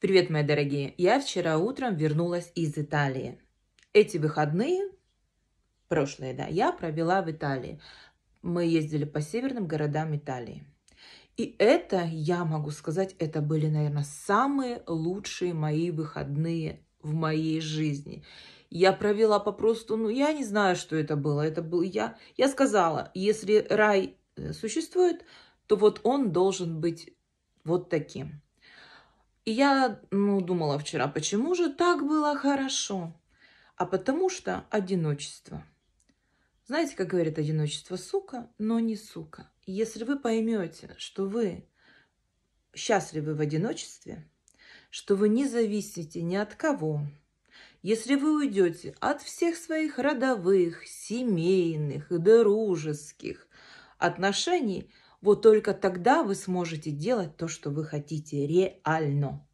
Привет, мои дорогие! Я вчера утром вернулась из Италии. Эти выходные, прошлые, да, я провела в Италии. Мы ездили по северным городам Италии. И это, я могу сказать, это были, наверное, самые лучшие мои выходные в моей жизни. Я провела попросту, ну, я не знаю, что это было. Это был я. Я сказала, если рай э, существует, то вот он должен быть вот таким. И я ну, думала вчера, почему же так было хорошо? А потому что одиночество. Знаете, как говорит одиночество, сука, но не сука. Если вы поймете, что вы счастливы в одиночестве, что вы не зависите ни от кого, если вы уйдете от всех своих родовых, семейных, и дружеских отношений – вот только тогда вы сможете делать то, что вы хотите реально.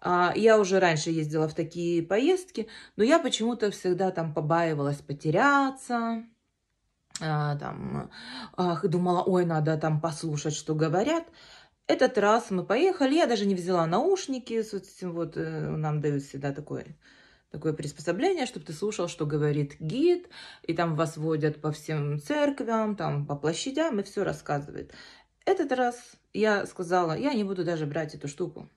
А, я уже раньше ездила в такие поездки, но я почему-то всегда там побаивалась потеряться, а, там, думала, ой, надо там послушать, что говорят. Этот раз мы поехали, я даже не взяла наушники, вот, вот э, нам дают всегда такой такое приспособление, чтобы ты слушал, что говорит гид, и там вас водят по всем церквям, там по площадям, и все рассказывает. Этот раз я сказала, я не буду даже брать эту штуку.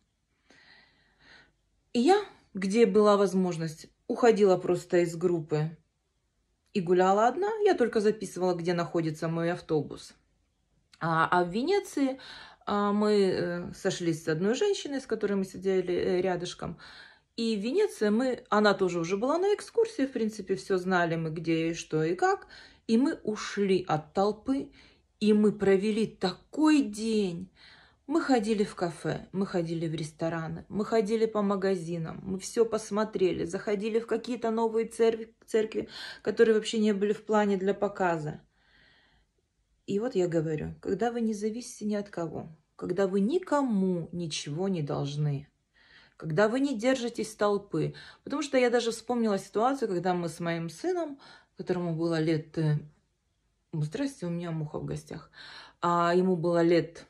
И я, где была возможность, уходила просто из группы и гуляла одна. Я только записывала, где находится мой автобус. А, а в Венеции а, мы э, сошлись с одной женщиной, с которой мы сидели э, рядышком, и в Венеции мы, она тоже уже была на экскурсии, в принципе, все знали мы, где и что и как. И мы ушли от толпы, и мы провели такой день. Мы ходили в кафе, мы ходили в рестораны, мы ходили по магазинам, мы все посмотрели, заходили в какие-то новые церкви, церкви, которые вообще не были в плане для показа. И вот я говорю, когда вы не зависите ни от кого, когда вы никому ничего не должны, когда вы не держитесь толпы. Потому что я даже вспомнила ситуацию, когда мы с моим сыном, которому было лет... Э, ну, здрасте, у меня муха в гостях. А ему было лет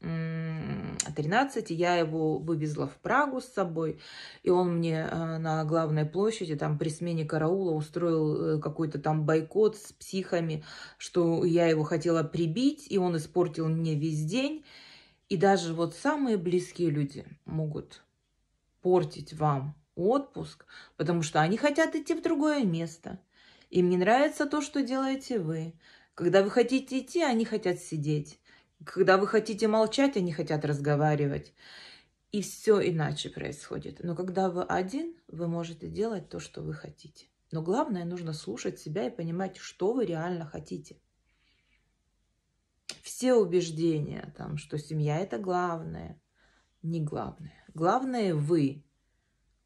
13, я его вывезла в Прагу с собой, и он мне э, на главной площади, там при смене караула устроил э, какой-то там бойкот с психами, что я его хотела прибить, и он испортил мне весь день. И даже вот самые близкие люди могут портить вам отпуск, потому что они хотят идти в другое место. Им не нравится то, что делаете вы. Когда вы хотите идти, они хотят сидеть. Когда вы хотите молчать, они хотят разговаривать. И все иначе происходит. Но когда вы один, вы можете делать то, что вы хотите. Но главное, нужно слушать себя и понимать, что вы реально хотите. Все убеждения, там, что семья это главное, не главное. Главное вы.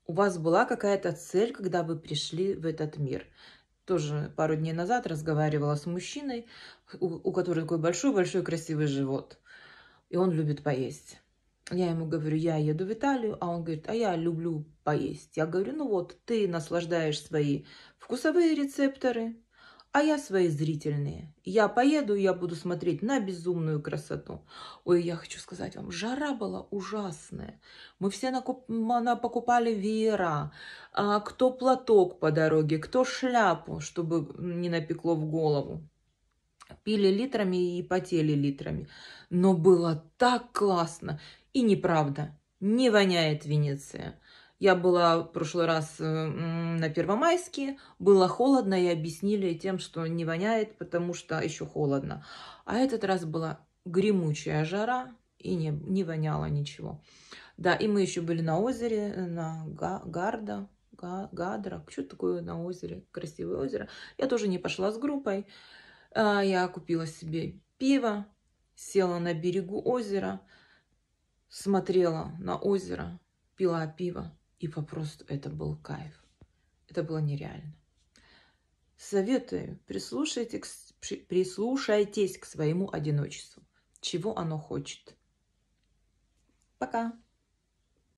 У вас была какая-то цель, когда вы пришли в этот мир. Тоже пару дней назад разговаривала с мужчиной, у, у которого такой большой-большой красивый живот. И он любит поесть. Я ему говорю, я еду в Италию, а он говорит, а я люблю поесть. Я говорю, ну вот, ты наслаждаешь свои вкусовые рецепторы, а я свои зрительные. Я поеду, я буду смотреть на безумную красоту. Ой, я хочу сказать вам, жара была ужасная. Мы все накуп... покупали веера, а, кто платок по дороге, кто шляпу, чтобы не напекло в голову. Пили литрами и потели литрами. Но было так классно. И неправда, не воняет Венеция. Я была в прошлый раз на Первомайске, было холодно, и объяснили тем, что не воняет, потому что еще холодно. А этот раз была гремучая жара, и не, не воняло ничего. Да, и мы еще были на озере, на Га Гарда, Га Гадра, что такое на озере, красивое озеро. Я тоже не пошла с группой, а, я купила себе пиво, села на берегу озера, смотрела на озеро, пила пиво. И попросту это был кайф. Это было нереально. Советую, прислушайтесь, прислушайтесь к своему одиночеству, чего оно хочет. Пока!